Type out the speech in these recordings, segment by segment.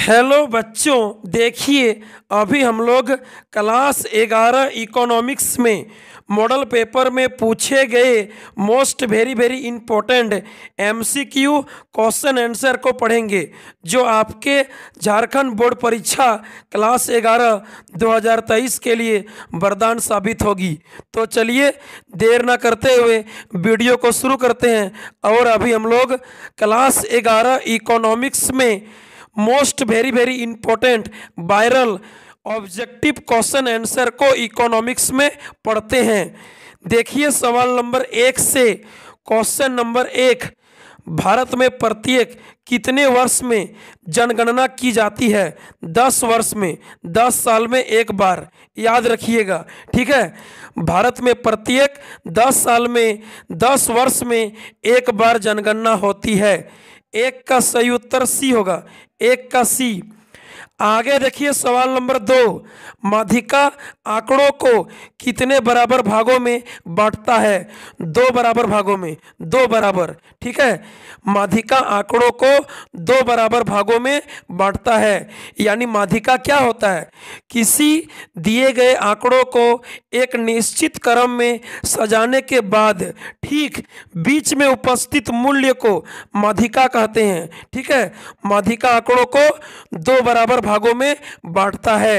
hello बच्चों देखिए अभी हम लोग क्लास ग्यारह इकोनॉमिक्स में मॉडल पेपर में पूछे गए most very very important MCQ question answer को पढ़ेंगे जो आपके झारखंड बोर्ड परीक्षा क्लास ग्यारह 2023 के लिए वरदान साबित होगी तो चलिए देर ना करते हुए वीडियो को शुरू करते हैं और अभी हम लोग क्लास ग्यारह इकोनॉमिक्स में most very very important viral objective question answer को इकोनॉमिक्स में पढ़ते हैं देखिए सवाल नंबर एक से क्वेश्चन नंबर एक भारत में प्रत्येक कितने वर्ष में जनगणना की जाती है दस वर्ष में दस साल में एक बार याद रखिएगा ठीक है भारत में प्रत्येक दस साल में दस वर्ष में एक बार जनगणना होती है एक का सही उत्तर सी होगा एक का सी आगे देखिए सवाल नंबर दो माधिका आंकड़ों को कितने बराबर भागों में बांटता है दो बराबर भागों में दो बराबर ठीक है माधिका आंकड़ों को दो बराबर भागों में बांटता है यानी माधिका क्या होता है किसी दिए गए आंकड़ों को एक निश्चित क्रम में सजाने के बाद ठीक बीच में उपस्थित मूल्य को माधिका कहते हैं ठीक है माधिका आंकड़ों को दो बराबर भागों में बांटता है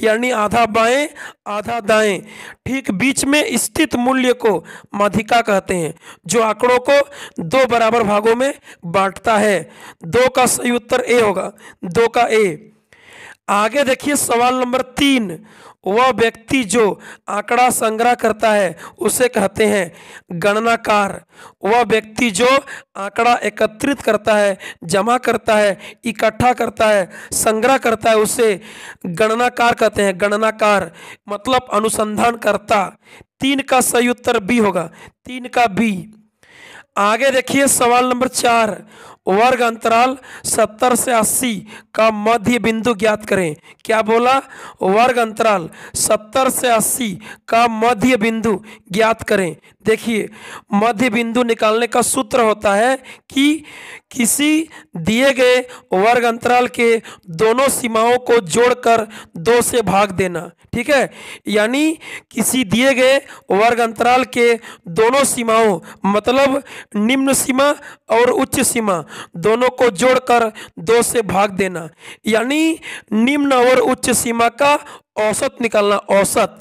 यानी आधा बाएं आधा दाएं ठीक बीच में स्थित मूल्य को माधिका कहते हैं जो आंकड़ों को दो बराबर भागों में बांटता है दो का सही उत्तर ए होगा दो का ए आगे देखिए सवाल नंबर तीन वह व्यक्ति जो आंकड़ा संग्रह करता है उसे कहते हैं गणनाकार वह व्यक्ति जो आंकड़ा एकत्रित करता है जमा करता है इकट्ठा करता है संग्रह करता है उसे गणनाकार कहते हैं गणनाकार मतलब अनुसंधान करता तीन का सही उत्तर बी होगा तीन का बी आगे देखिए सवाल नंबर चार वर्ग अंतराल 70 से 80 का मध्य बिंदु ज्ञात करें क्या बोला वर्ग अंतराल 70 से 80 का मध्य बिंदु ज्ञात करें देखिए मध्य बिंदु निकालने का सूत्र होता है कि किसी दिए गए वर्ग अंतराल के दोनों सीमाओं को जोड़कर दो से भाग देना ठीक है यानी किसी दिए गए वर्ग अंतराल के दोनों सीमाओं मतलब निम्न सीमा और उच्च सीमा दोनों को जोड़कर दो से भाग देना यानी निम्न और उच्च सीमा का औसत निकालना औसत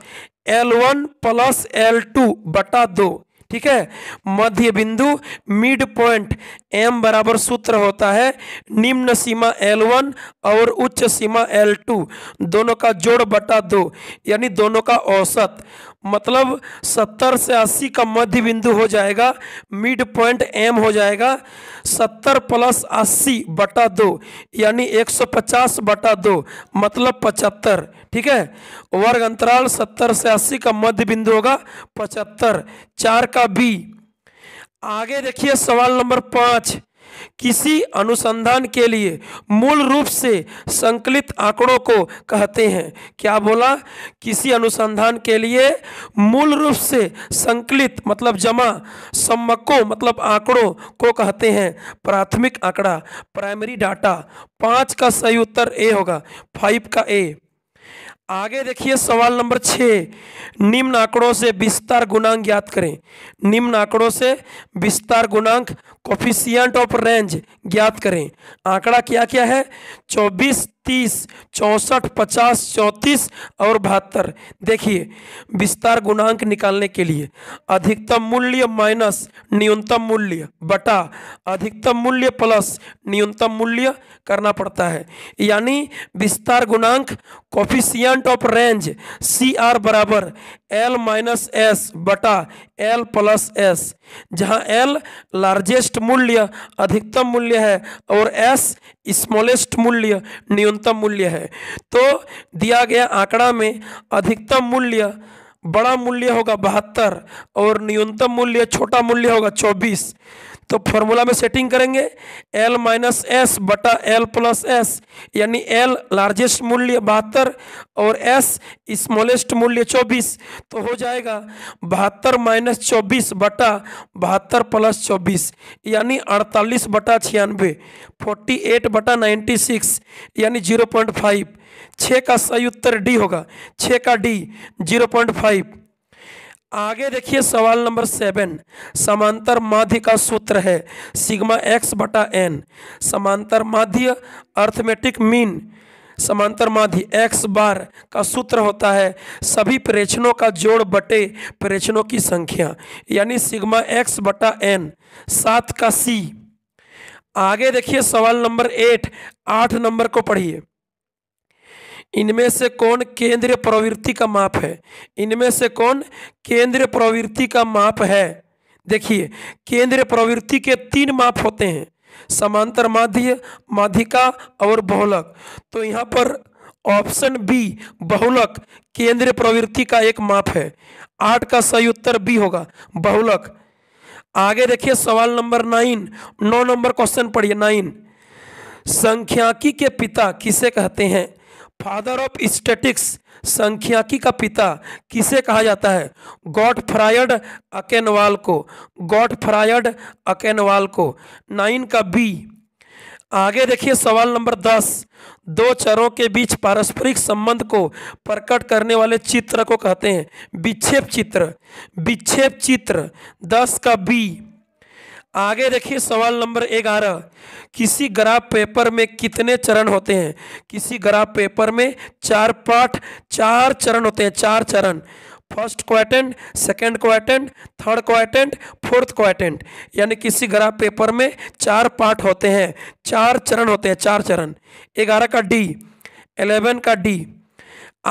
L one plus L two बटा दो ठीक है मध्य बिंदु मिड पॉइंट एम बराबर सूत्र होता है निम्न सीमा L1 और उच्च सीमा L2 दोनों का जोड़ बटा दो यानी दोनों का औसत मतलब सत्तर से अस्सी का मध्य बिंदु हो जाएगा मिड पॉइंट एम हो जाएगा सत्तर प्लस अस्सी बटा दो यानी एक सौ पचास बटा दो मतलब पचहत्तर ठीक है वर्ग अंतराल सत्तर से अस्सी का मध्य बिंदु होगा पचहत्तर चार का बी आगे देखिए सवाल नंबर पाँच किसी अनुसंधान के लिए मूल रूप से संकलित आंकड़ों को कहते हैं क्या बोला किसी अनुसंधान के लिए मूल रूप से संकलित मतलब जमा सम्मकों मतलब आंकड़ों को कहते हैं प्राथमिक आंकड़ा प्राइमरी डाटा पाँच का सही उत्तर ए होगा फाइव का ए आगे देखिए सवाल नंबर छः निम्न आंकड़ों से विस्तार गुणांक ज्ञात करें निम्न आंकड़ों से विस्तार गुणांक कोफिशियंट ऑफ रेंज ज्ञात करें आंकड़ा क्या क्या है चौबीस तीस चौंसठ पचास चौंतीस और बहत्तर देखिए विस्तार गुणांक निकालने के लिए अधिकतम मूल्य माइनस न्यूनतम मूल्य बटा अधिकतम मूल्य प्लस न्यूनतम मूल्य करना पड़ता है यानी विस्तार गुणांक coefficient of range C R बराबर एल माइनस एस बटा एल प्लस एस जहाँ एल लार्जेस्ट मूल्य अधिकतम मूल्य है और एस स्मॉलेस्ट मूल्य न्यून न्यूनतम मूल्य है तो दिया गया आंकड़ा में अधिकतम मूल्य बड़ा मूल्य होगा बहत्तर और न्यूनतम मूल्य छोटा मूल्य होगा चौबीस तो फॉर्मूला में सेटिंग करेंगे एल माइनस एस बटा एल प्लस एस यानी एल लार्जेस्ट मूल्य बहत्तर और एस स्मॉलेस्ट मूल्य चौबीस तो हो जाएगा बहत्तर माइनस चौबीस बटा बहत्तर प्लस चौबीस यानी अड़तालीस बटा छियानवे फोर्टी एट बटा नाइन्टी सिक्स यानी जीरो पॉइंट फाइव छः का सही उत्तर डी होगा छः का डी जीरो पॉइंट फाइव आगे देखिए सवाल नंबर सेवन समांतर माध्य का सूत्र है सिग्मा एक्स बटा एन समांतर माध्य अर्थमेटिक मीन समांतर माध्य एक्स बार का सूत्र होता है सभी प्रेक्षणों का जोड़ बटे प्रेक्षणों की संख्या यानी सिग्मा एक्स बटा एन सात का सी आगे देखिए सवाल नंबर एट आठ नंबर को पढ़िए इनमें से कौन केंद्रीय प्रवृत्ति का माप है इनमें से कौन केंद्रीय प्रवृत्ति का माप है देखिए केंद्रीय प्रवृत्ति के तीन माप होते हैं समांतर माध्य माध्यिका और बहुलक तो यहाँ पर ऑप्शन बी बहुलक केंद्रीय प्रवृत्ति का एक माप है आठ का सही उत्तर बी होगा बहुलक आगे देखिए सवाल नंबर नाइन नौ नंबर क्वेश्चन पढ़िए नाइन संख्याकी के पिता किसे कहते हैं फादर ऑफ स्टेटिक्स संख्याकी का पिता किसे कहा जाता है गॉड फ्रायड अकेनवाल को गॉड फ्रायड अकेनवाल को नाइन का बी आगे देखिए सवाल नंबर दस दो चरों के बीच पारस्परिक संबंध को प्रकट करने वाले चित्र को कहते हैं विक्षेप चित्र विक्षेप चित्र दस का बी आगे देखिए सवाल नंबर ग्यारह किसी ग्राफ पेपर में कितने चरण होते हैं किसी ग्राफ पेपर में चार पाठ चार चरण होते हैं चार चरण first quadrant second quadrant third quadrant fourth quadrant यानी किसी ग्राफ पेपर में चार पार्ट होते हैं चार चरण होते हैं चार चरण ग्यारह का डी एलेवन का डी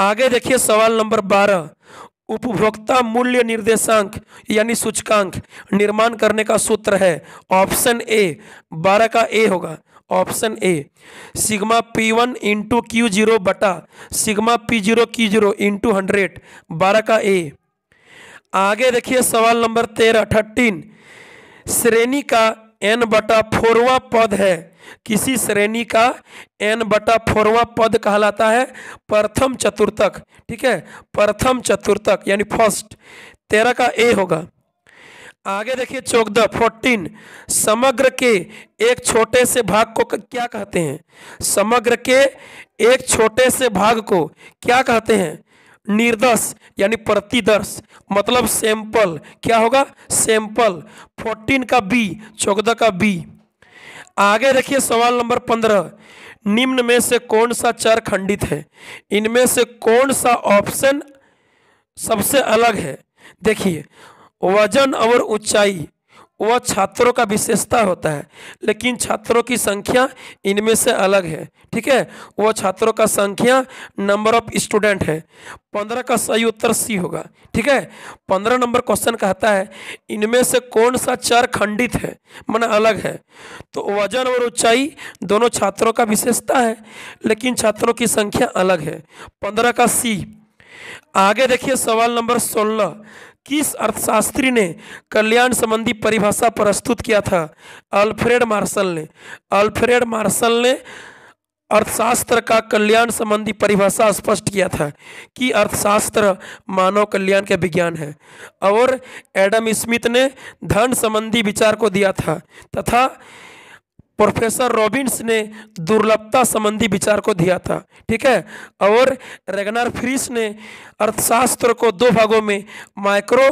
आगे देखिए सवाल नंबर बारह उपभोक्ता मूल्य निर्देशांक यानी सूचकांक निर्माण करने का सूत्र है ऑप्शन ए बारह का ए होगा option A sigma P one into Q zero बटा sigma P zero Q zero into hundred बारह का ए आगे देखिए सवाल नंबर तेरह थर्टीन श्रेणी का एन बटा फोरवा पद है किसी श्रेणी का एन बटा फोरवा पद कहलाता है प्रथम चतुर्थक ठीक है प्रथम चतुर्थक यानी फर्स्ट तेरह का ए होगा आगे देखिए चौदह फोर्टीन समग्र के एक छोटे से भाग को क्या कहते हैं समग्र के एक छोटे से भाग को क्या कहते हैं निर्दश यानी प्रतिदर्श मतलब सैंपल क्या होगा सैंपल फोर्टीन का बी चौदह का बी आगे देखिए सवाल नंबर पंद्रह निम्न में से कौन सा चर खंडित है इनमें से कौन सा ऑप्शन सबसे अलग है देखिए वजन और ऊंचाई वह छात्रों का विशेषता होता है लेकिन छात्रों की संख्या इनमें से अलग है ठीक है वह छात्रों का संख्या नंबर ऑफ स्टूडेंट है पंद्रह का सही उत्तर सी होगा ठीक है पंद्रह नंबर क्वेश्चन कहता है इनमें से कौन सा चार खंडित है मन अलग है तो वजन और ऊंचाई दोनों छात्रों का विशेषता है लेकिन छात्रों की संख्या अलग है पंद्रह का सी आगे देखिए सवाल नंबर सोलह किस अर्थशास्त्री ने कल्याण संबंधी परिभाषा प्रस्तुत किया था अल्फ्रेड मार्शल ने अल्फ्रेड मार्शल ने अर्थशास्त्र का कल्याण संबंधी परिभाषा स्पष्ट किया था कि अर्थशास्त्र मानव कल्याण का विज्ञान है और एडम स्मिथ ने धन संबंधी विचार को दिया था तथा प्रोफेसर रॉबिन्स ने दुर्लभता संबंधी विचार को दिया था ठीक है और रेगनार फ्रिस ने अर्थशास्त्र को दो भागों में माइक्रो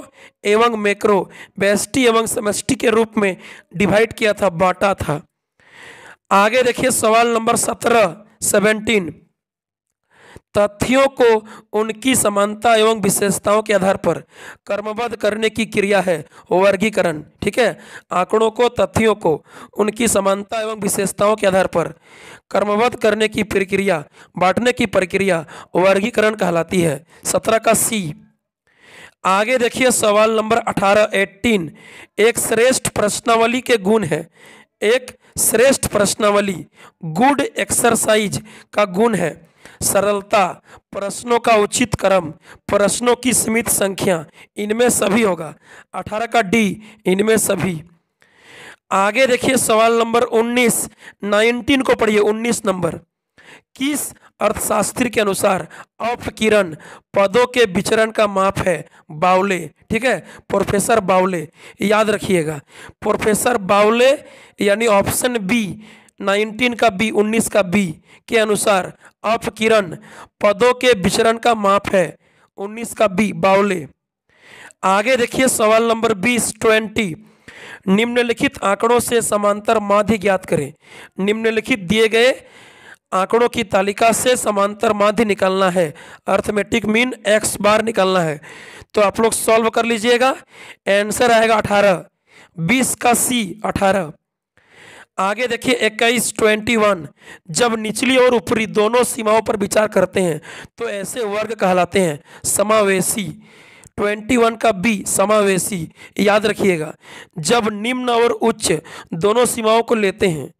एवं मैक्रो बेस्टी एवं समष्टि के रूप में डिवाइड किया था बांटा था आगे देखिए सवाल नंबर सत्रह सेवेंटीन तथ्यों को उनकी समानता एवं विशेषताओं के आधार पर कर्मबद्ध करने की क्रिया है वर्गीकरण ठीक है आंकड़ों को तथ्यों को उनकी समानता एवं विशेषताओं के आधार पर कर्मबद्ध करने की प्रक्रिया बांटने की प्रक्रिया वर्गीकरण कहलाती है सत्रह का सी आगे देखिए सवाल नंबर अठारह एट्टीन एक श्रेष्ठ प्रश्नावली के गुण है एक श्रेष्ठ प्रश्नावली गुड एक्सरसाइज का गुण है सरलता प्रश्नों का उचित क्रम प्रश्नों की सीमित संख्या इनमें सभी होगा अठारह का डी इनमें सभी आगे देखिए सवाल नंबर उन्नीस नाइनटीन को पढ़िए उन्नीस नंबर किस अर्थशास्त्र के अनुसार अपकिरण पदों के विचरण का माप है बावले ठीक है प्रोफेसर बावले याद रखिएगा प्रोफेसर बावले यानी ऑप्शन बी नाइनटीन का बी उन्नीस का बी के अनुसार अपकिरण पदों के विचरण का माप है उन्नीस का बी बाउले आगे देखिए सवाल नंबर बीस ट्वेंटी निम्नलिखित आंकड़ों से समांतर माध्य ज्ञात करें निम्नलिखित दिए गए आंकड़ों की तालिका से समांतर माध्य निकालना है अर्थमेटिक मीन एक्स बार निकालना है तो आप लोग सॉल्व कर लीजिएगा आंसर आएगा अठारह बीस का सी अठारह आगे देखिए इक्कीस ट्वेंटी वन जब निचली और ऊपरी दोनों सीमाओं पर विचार करते हैं तो ऐसे वर्ग कहलाते हैं समावेशी ट्वेंटी वन का बी समावेशी याद रखिएगा जब निम्न और उच्च दोनों सीमाओं को लेते हैं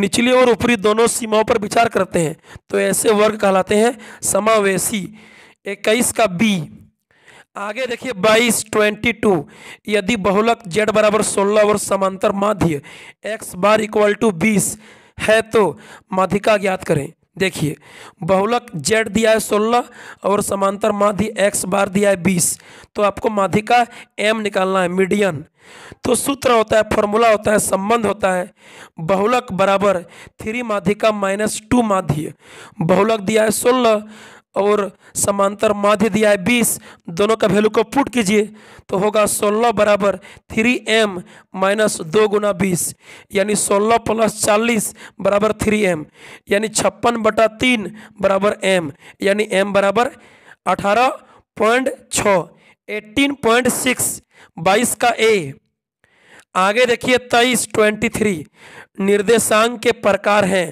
निचली और ऊपरी दोनों सीमाओं पर विचार करते हैं तो ऐसे वर्ग कहलाते हैं समावेशी इक्कीस का बी आगे देखिए बाईस ट्वेंटी टू यदि बहुलक जेड बराबर सोलह और समांतर माध्य एक्स बार इक्वल टू बीस है तो माध्यिका ज्ञात करें देखिए बहुलक जेड दिया है सोलह और समांतर माध्य एक्स बार दिया है बीस तो आपको माध्यिका एम निकालना है मीडियन तो सूत्र होता है फॉर्मूला होता है संबंध होता है बहुलक बराबर थ्री माध्यिका माइनस टू माध्य बहुलक दिया है सोलह और समांतर माध्य दिया है बीस दोनों का वैल्यू को पुट कीजिए तो होगा सोलह बराबर थ्री एम माइनस दो गुना बीस यानी सोलह प्लस चालीस बराबर थ्री एम यानी छप्पन बटा तीन बराबर एम यानी एम बराबर अठारह पॉइंट छः एट्टीन पॉइंट सिक्स बाईस का ए आगे देखिए तेईस ट्वेंटी थ्री निर्देशांक के प्रकार हैं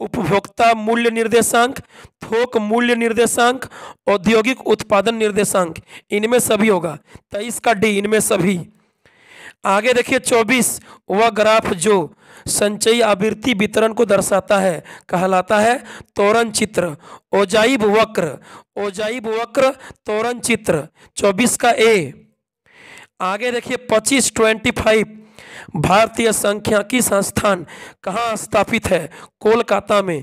उपभोक्ता मूल्य निर्देशांक थोक मूल्य निर्देशांक औद्योगिक उत्पादन निर्देशांक इनमें सभी होगा तेईस का डी इनमें सभी आगे देखिए चौबीस वह ग्राफ जो संचयी आवृत्ति वितरण को दर्शाता है कहलाता है तोरण चित्र ओजाइब वक्र ओजाइब वक्र तोरण चित्र चौबीस का ए आगे देखिए पच्चीस ट्वेंटी फाइव भारतीय संख्याकी संस्थान कहाँ स्थापित है कोलकाता में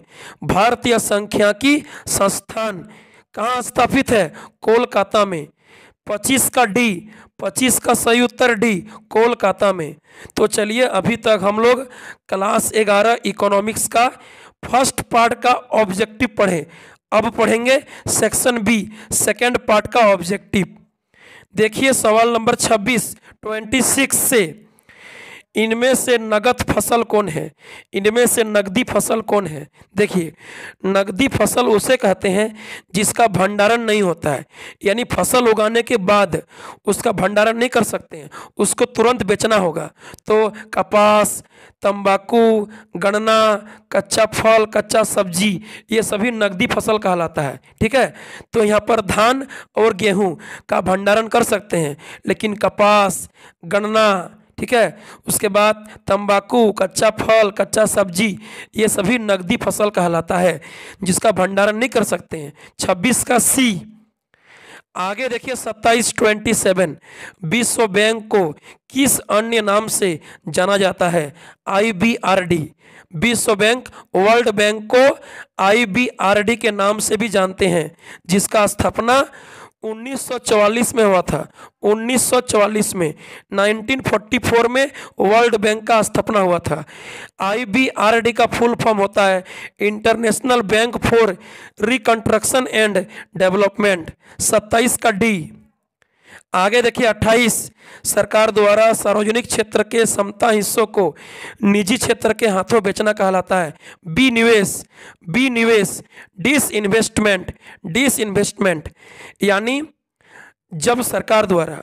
भारतीय संख्याकी संस्थान कहाँ स्थापित है कोलकाता में पच्चीस का डी पच्चीस का सही उत्तर डी कोलकाता में तो चलिए अभी तक हम लोग क्लास ग्यारह इकोनॉमिक्स का फर्स्ट पार्ट का ऑब्जेक्टिव पढ़े अब पढ़ेंगे सेक्शन बी सेकेंड पार्ट का ऑब्जेक्टिव देखिए सवाल नंबर छब्बीस ट्वेंटी सिक्स से इनमें से नगद फसल कौन है इनमें से नगदी फसल कौन है देखिए नगदी फसल उसे कहते हैं जिसका भंडारण नहीं होता है यानी फसल उगाने के बाद उसका भंडारण नहीं कर सकते हैं उसको तुरंत बेचना होगा तो कपास तंबाकू गन्ना कच्चा फल कच्चा सब्जी ये सभी नगदी फसल कहलाता है ठीक है तो यहाँ पर धान और गेहूँ का भंडारण कर सकते हैं लेकिन कपास गन्ना ठीक है उसके बाद तंबाकू कच्चा फल कच्चा सब्जी ये सभी नकदी फसल कहलाता है जिसका भंडारण नहीं कर सकते हैं छब्बीस का सी आगे देखिए सत्ताईस ट्वेंटी सेवन विश्व बैंक को किस अन्य नाम से जाना जाता है आईबीआरडी विश्व बैंक वर्ल्ड बैंक को आईबीआरडी के नाम से भी जानते हैं जिसका स्थापना 1944 में हुआ था 1944 में 1944 में वर्ल्ड बैंक का स्थापना हुआ था आईबीआरडी का फुल फॉर्म होता है international bank for reconstruction and development 27 का डी आगे देखिए 28 सरकार द्वारा सार्वजनिक क्षेत्र के समता हिस्सों को निजी क्षेत्र के हाथों बेचना कहलाता है बी निवेश बी निवेश डिस इन्वेस्टमेंट डिस इन्वेस्टमेंट यानी जब सरकार द्वारा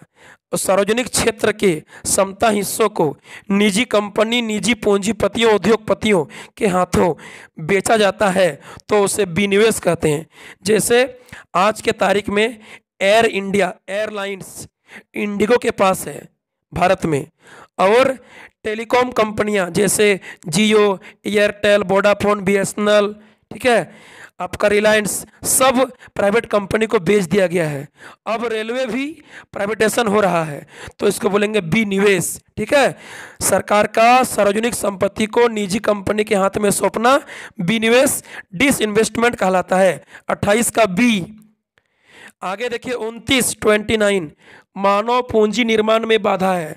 सार्वजनिक क्षेत्र के समता हिस्सों को निजी कंपनी निजी पूंजीपतियों उद्योगपतियों के हाथों बेचा जाता है तो उसे विनिवेश कहते हैं जैसे आज के तारीख में एयर इंडिया एयरलाइंस इंडिगो के पास है भारत में और टेलीकॉम कंपनियां जैसे जियो एयरटेल वोडाफोन बी ठीक है आपका रिलायंस सब प्राइवेट कंपनी को बेच दिया गया है अब रेलवे भी प्राइवेटेशन हो रहा है तो इसको बोलेंगे बी निवेश ठीक है सरकार का सार्वजनिक संपत्ति को निजी कंपनी के हाथ में सौंपना बी निवेश डिस इन्वेस्टमेंट कहलाता है 28 का बी आगे देखिए उनतीस ट्वेंटी नाइन मानव पूंजी निर्माण में बाधा है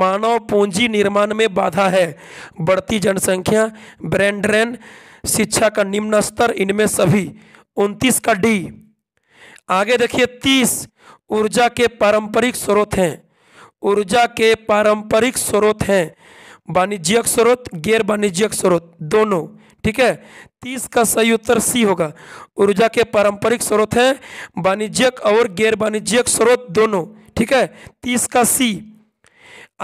मानव पूंजी निर्माण में बाधा है बढ़ती जनसंख्या ब्रेन शिक्षा का निम्न स्तर इनमें सभी उनतीस का डी आगे देखिए तीस ऊर्जा के पारंपरिक स्रोत हैं ऊर्जा के पारंपरिक स्रोत हैं वाणिज्यिक स्रोत गैर वाणिज्यिक स्रोत दोनों ठीक है तीस का सही उत्तर सी होगा ऊर्जा के पारंपरिक स्रोत हैं वाणिज्यिक और गैर वाणिज्यिक स्रोत दोनों ठीक है तीस का सी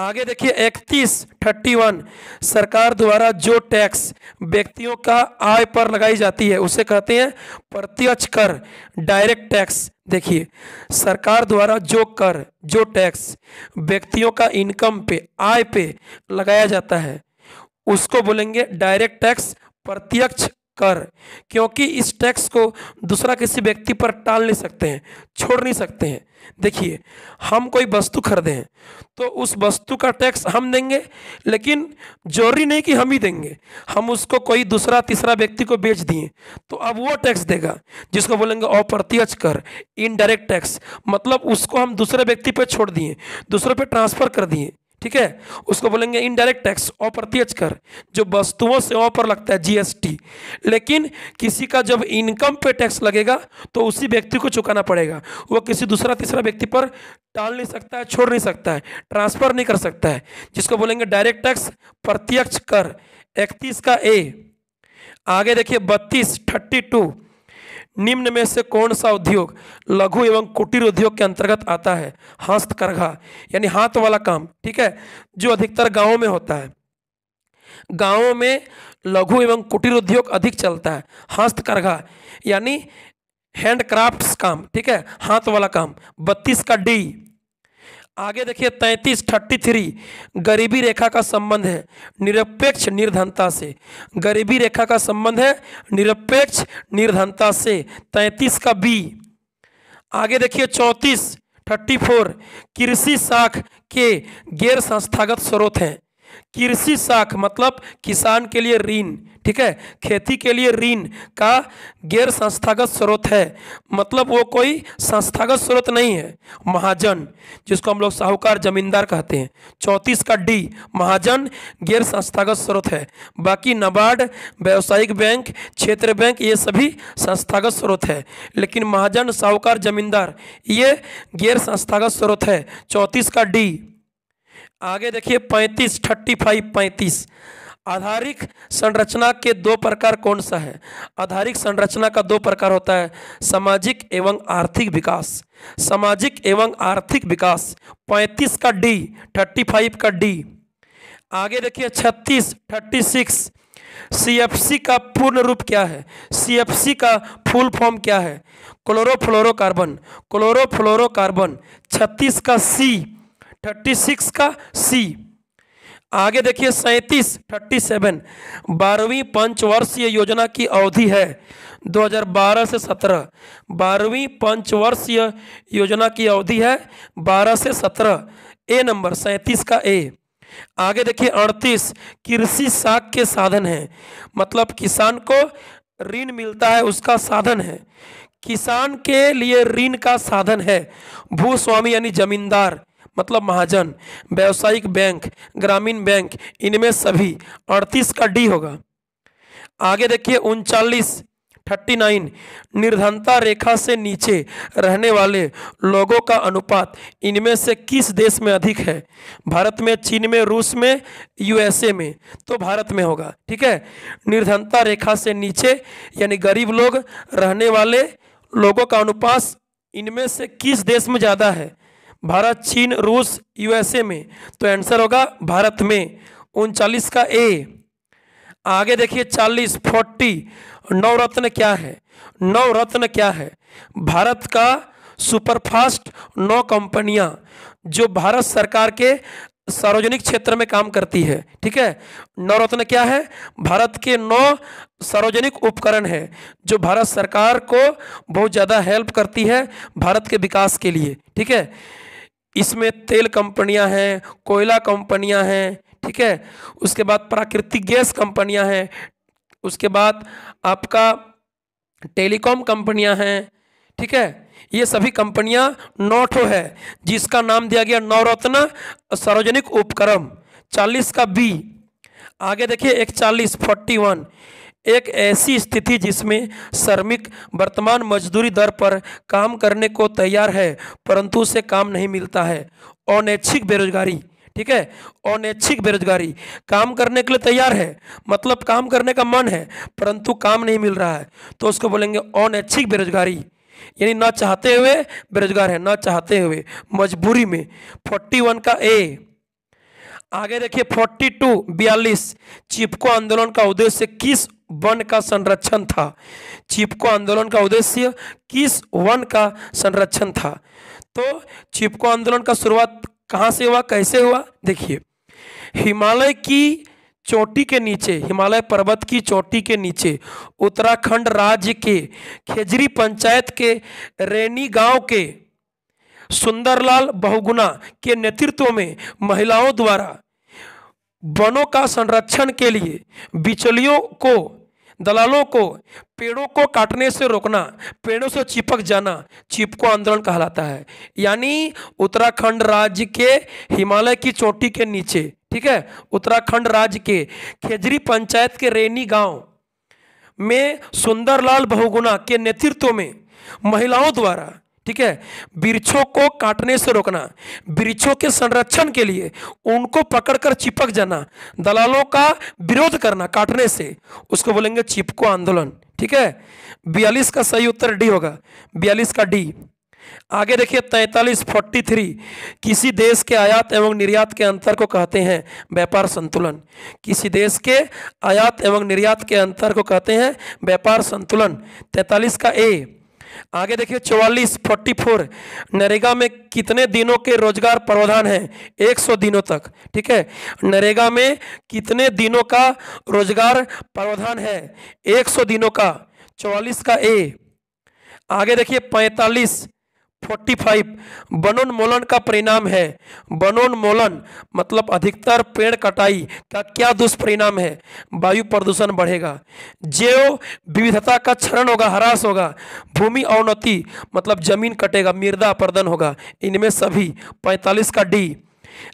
आगे देखिए इकतीस थर्टी वन सरकार द्वारा जो टैक्स व्यक्तियों का आय पर लगाई जाती है उसे कहते हैं प्रत्यक्ष कर डायरेक्ट टैक्स देखिए सरकार द्वारा जो कर जो टैक्स व्यक्तियों का इनकम पे आय पे लगाया जाता है उसको बोलेंगे डायरेक्ट टैक्स प्रत्यक्ष कर क्योंकि इस टैक्स को दूसरा किसी व्यक्ति पर टाल नहीं सकते हैं छोड़ नहीं सकते हैं देखिए हम कोई वस्तु खरीदे हैं तो उस वस्तु का टैक्स हम देंगे लेकिन जरूरी नहीं कि हम ही देंगे हम उसको कोई दूसरा तीसरा व्यक्ति को बेच दिए तो अब वो टैक्स देगा जिसको बोलेंगे अप्रत्यक्ष कर इनडायरेक्ट टैक्स मतलब उसको हम दूसरे व्यक्ति पर छोड़ दिए दूसरे पर ट्रांसफ़र कर दिए ठीक है उसको बोलेंगे इनडायरेक्ट टैक्स अप्रत्यक्ष कर जो वस्तुओं से ओ पर लगता है जीएसटी लेकिन किसी का जब इनकम पे टैक्स लगेगा तो उसी व्यक्ति को चुकाना पड़ेगा वो किसी दूसरा तीसरा व्यक्ति पर टाल नहीं सकता है छोड़ नहीं सकता है ट्रांसफर नहीं कर सकता है जिसको बोलेंगे डायरेक्ट टैक्स प्रत्यक्ष कर इकतीस का ए आगे देखिए बत्तीस थर्टी टू निम्न में से कौन सा उद्योग लघु एवं कुटीर उद्योग के अंतर्गत आता है हस्तकरघा यानी हाथ वाला काम ठीक है जो अधिकतर गाँव में होता है गाँवों में लघु एवं कुटीर उद्योग अधिक चलता है हस्तकरघा यानी हैंडक्राफ्ट्स काम ठीक है हाथ वाला काम बत्तीस का डी आगे देखिए तैंतीस थर्टी थ्री गरीबी रेखा का संबंध है निरपेक्ष निर्धनता से गरीबी रेखा का संबंध है निरपेक्ष निर्धनता से तैंतीस का बी आगे देखिए चौंतीस थर्टी फोर कृषि शाख के गैर संस्थागत स्रोत हैं कृषि शाख मतलब किसान के लिए ऋण ठीक है खेती के लिए ऋण का गैर संस्थागत स्रोत है मतलब वो कोई संस्थागत स्रोत नहीं है महाजन जिसको हम लोग साहूकार जमींदार कहते हैं चौंतीस का डी महाजन गैर संस्थागत स्रोत है बाकी नबार्ड व्यावसायिक बैंक क्षेत्र बैंक ये सभी संस्थागत स्रोत है लेकिन महाजन साहूकार जमींदार ये गैर संस्थागत स्रोत है चौंतीस का डी आगे देखिए पैंतीस थर्टी फाइव पैंतीस आधारिक संरचना के दो प्रकार कौन सा है आधारिक संरचना का दो प्रकार होता है सामाजिक एवं आर्थिक विकास सामाजिक एवं आर्थिक विकास 35 का डी 35 का डी आगे देखिए 36 36 सीएफसी का पूर्ण रूप क्या है सीएफसी का फुल फॉर्म क्या है क्लोरोफ्लोरोकार्बन क्लोरोफ्लोरोकार्बन 36 का सी 36 का सी आगे देखिए सैंतीस थर्टी सेवन बारहवीं पंचवर्षीय योजना की अवधि है 2012 से 17 बारहवीं पंचवर्षीय योजना की अवधि है 12 से 17 ए नंबर सैंतीस का ए आगे देखिए अड़तीस कृषि साख के साधन है मतलब किसान को ऋण मिलता है उसका साधन है किसान के लिए ऋण का साधन है भूस्वामी यानी जमींदार मतलब महाजन व्यावसायिक बैंक ग्रामीण बैंक इनमें सभी अड़तीस का डी होगा आगे देखिए उनचालीस थर्टी नाइन निर्धनता रेखा से नीचे रहने वाले लोगों का अनुपात इनमें से किस देश में अधिक है भारत में चीन में रूस में यूएसए में तो भारत में होगा ठीक है निर्धनता रेखा से नीचे यानी गरीब लोग रहने वाले लोगों का अनुपात इनमें से किस देश में ज़्यादा है भारत चीन रूस यूएसए में तो आंसर होगा भारत में उनचालीस का ए आगे देखिए चालीस फोर्टी नवरत्न क्या है नवरत्न क्या है भारत का सुपरफास्ट नौ कंपनियां जो भारत सरकार के सार्वजनिक क्षेत्र में काम करती है ठीक है नवरत्न क्या है भारत के नौ सार्वजनिक उपकरण है जो भारत सरकार को बहुत ज़्यादा हेल्प करती है भारत के विकास के लिए ठीक है इसमें तेल कंपनियां हैं कोयला कंपनियां हैं ठीक है उसके बाद प्राकृतिक गैस कंपनियां हैं उसके बाद आपका टेलीकॉम कंपनियां हैं ठीक है ये सभी कंपनियां नोटो है जिसका नाम दिया गया नवरत्न सार्वजनिक उपक्रम चालीस का बी आगे देखिए एक चालीस फोर्टी वन एक ऐसी स्थिति जिसमें श्रमिक वर्तमान मजदूरी दर पर काम करने को तैयार है परंतु उसे काम नहीं मिलता है अनैच्छिक बेरोजगारी ठीक है अनैच्छिक बेरोजगारी काम करने के लिए तैयार है मतलब काम करने का मन है परंतु काम नहीं मिल रहा है तो उसको बोलेंगे अनैच्छिक बेरोजगारी यानी ना चाहते हुए बेरोजगार है ना चाहते हुए मजबूरी में फोर्टी वन का ए आगे देखिए फोर्टी टू बयालीस चिपको आंदोलन का उद्देश्य किस वन का संरक्षण था चिपको आंदोलन का उद्देश्य किस वन का संरक्षण था तो चिपको आंदोलन का शुरुआत कहाँ से हुआ कैसे हुआ देखिए हिमालय की चोटी के नीचे हिमालय पर्वत की चोटी के नीचे उत्तराखंड राज्य के खेजरी पंचायत के रेनी गांव के सुंदरलाल बहुगुना के नेतृत्व में महिलाओं द्वारा वनों का संरक्षण के लिए बिचलियों को दलालों को पेड़ों को काटने से रोकना पेड़ों से चिपक जाना चिपको आंदोलन कहलाता है यानी उत्तराखंड राज्य के हिमालय की चोटी के नीचे ठीक है उत्तराखंड राज्य के खेजरी पंचायत के रेनी गांव में सुंदरलाल बहुगुणा के नेतृत्व में महिलाओं द्वारा ठीक है वृक्षों को काटने से रोकना वृक्षों के संरक्षण के लिए उनको पकड़कर चिपक जाना दलालों का विरोध करना काटने से उसको बोलेंगे चिपको आंदोलन ठीक है बयालीस का सही उत्तर डी होगा बयालीस का डी आगे देखिए तैतालीस फोर्टी थ्री किसी देश के आयात एवं निर्यात के अंतर को कहते हैं व्यापार संतुलन किसी देश के आयात एवं निर्यात के अंतर को कहते हैं व्यापार संतुलन तैतालीस का ए आगे देखिए चौवालीस फोर्टी फोर नरेगा में कितने दिनों के रोजगार प्रावधान है एक सौ दिनों तक ठीक है नरेगा में कितने दिनों का रोजगार प्रावधान है एक सौ दिनों का चौवालीस का ए आगे देखिए पैंतालीस फोर्टी फाइव वनोन्मूलन का परिणाम है वनोन्मूलन मतलब अधिकतर पेड़ कटाई का क्या दुष्परिणाम है वायु प्रदूषण बढ़ेगा जैव विविधता का क्षरण होगा ह्रास होगा भूमि अवनति मतलब जमीन कटेगा मृदा अपर्दन होगा इनमें सभी पैंतालीस का डी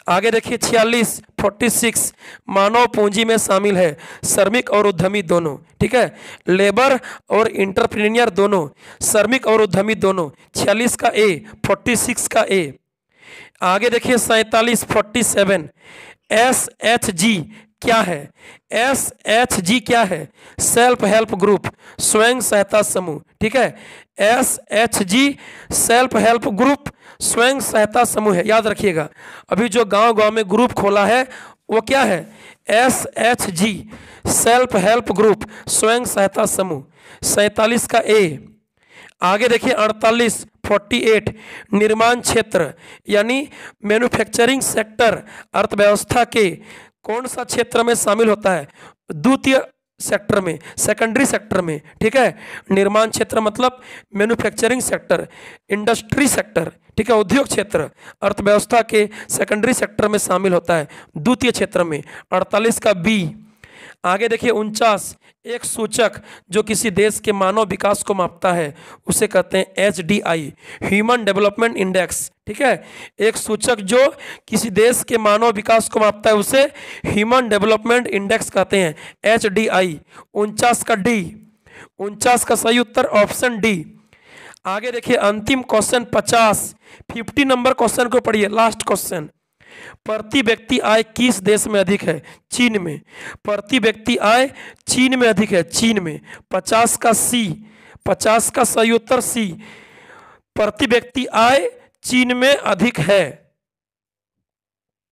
आगे देखिए छियालीस फोर्टी सिक्स मानव पूंजी में शामिल है श्रमिक और उद्यमी दोनों ठीक है लेबर और इंटरप्रीनियर दोनों श्रमिक और उद्यमी दोनों छियालीस का ए फोर्टी सिक्स का ए आगे देखिए सैंतालीस forty seven S H G क्या है एस एच जी क्या है सेल्फ हेल्प ग्रुप स्वयं सहायता समूह ठीक है S H G self help group स्वयं सहायता समूह है याद रखिएगा अभी जो गांव गांव में ग्रुप खोला है वो क्या है S H G self help group स्वयं सहायता समूह सैतालीस का ए आगे देखिए अड़तालीस फोर्टी एट निर्माण क्षेत्र यानी मैन्युफैक्चरिंग सेक्टर अर्थव्यवस्था के कौन सा क्षेत्र में शामिल होता है द्वितीय सेक्टर में सेकेंडरी सेक्टर में ठीक है निर्माण क्षेत्र मतलब मैन्युफैक्चरिंग सेक्टर इंडस्ट्री सेक्टर ठीक है उद्योग क्षेत्र अर्थव्यवस्था के सेकेंडरी सेक्टर में शामिल होता है द्वितीय क्षेत्र में अड़तालीस का बी आगे देखिए उनचास एक सूचक जो किसी देश के मानव विकास को मापता है उसे कहते हैं H D I human development index ठीक है एक सूचक जो किसी देश के मानव विकास को मापता है उसे ह्यूमन डेवलपमेंट इंडेक्स कहते हैं एच डी आई उनचास का डी उनचास का सही उत्तर ऑप्शन डी आगे देखिए अंतिम क्वेश्चन पचास फिफ्टी नंबर क्वेश्चन को पढ़िए लास्ट क्वेश्चन प्रति व्यक्ति आय किस देश में अधिक है चीन में प्रति व्यक्ति आय चीन में अधिक है चीन में पचास का सी पचास का सही उत्तर सी प्रति व्यक्ति आय चीन में अधिक है